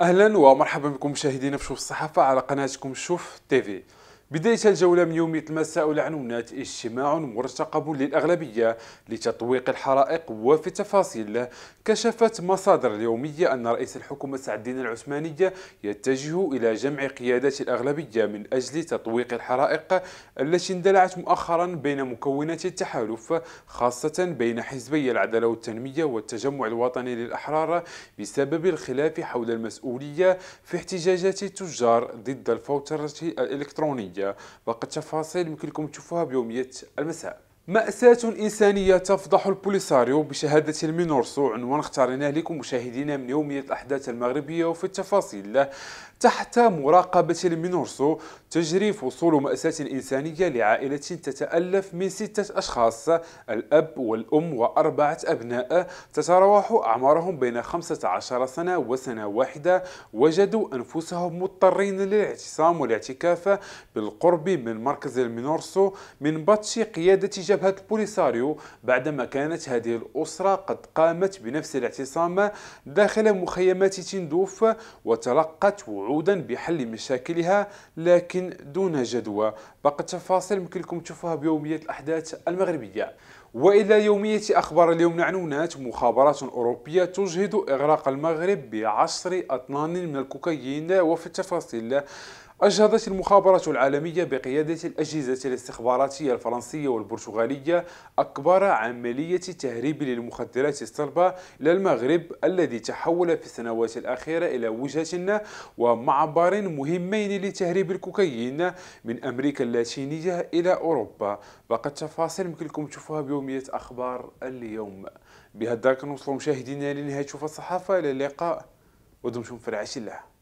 اهلا ومرحبا بكم مشاهدينا بشوف الصحافه على قناتكم شوف في بداية الجولة من يومية المساء العنونات اجتماع مرتقب للأغلبية لتطويق الحرائق وفي التفاصيل كشفت مصادر اليومية أن رئيس الحكومة سعد الدين العثمانية يتجه إلى جمع قيادات الأغلبية من أجل تطويق الحرائق التي اندلعت مؤخرا بين مكونات التحالف خاصة بين حزبي العدالة والتنمية والتجمع الوطني للأحرار بسبب الخلاف حول المسؤولية في احتجاجات التجار ضد الفوترة الإلكترونية العربيه بقت تفاصيل يمكنكم تشوفوها بيوميه المساء مأساة إنسانية تفضح البوليساريو بشهادة المينورسو عنوان اختارناه لكم مشاهدينا من يومية الأحداث المغربية وفي التفاصيل تحت مراقبة المينورسو تجري فصول مأساة إنسانية لعائلة تتألف من ستة أشخاص الأب والأم وأربعة أبناء تتراوح أعمارهم بين 15 سنة وسنة واحدة وجدوا أنفسهم مضطرين للاعتصام والاعتكاف بالقرب من مركز المينورسو من بطش قيادة جبهة البوليساريو بعدما كانت هذه الأسرة قد قامت بنفس الاعتصام داخل مخيمات تندوف وتلقت وعودا بحل مشاكلها لكن دون جدوى باقي التفاصيل يمكنكم تشوفوها بيومية الأحداث المغربية وإلى يومية أخبار اليوم نعنونات مخابرات أوروبية تجهد إغراق المغرب بعشر أطنان من الكوكايين وفي التفاصيل أجهضت المخابرات العالمية بقيادة الأجهزة الاستخباراتية الفرنسية والبرتغالية أكبر عملية تهريب للمخدرات الصلبة إلى المغرب الذي تحول في السنوات الأخيرة إلى وجهة ومعبر مهمين لتهريب الكوكايين من أمريكا اللاتينية إلى أوروبا باقي التفاصيل يمكنكم تشوفوها بيومية أخبار اليوم بهذا نوصل مشاهدينا لنهاية شوف الصحافة إلى اللقاء ودمتم في رعاية الله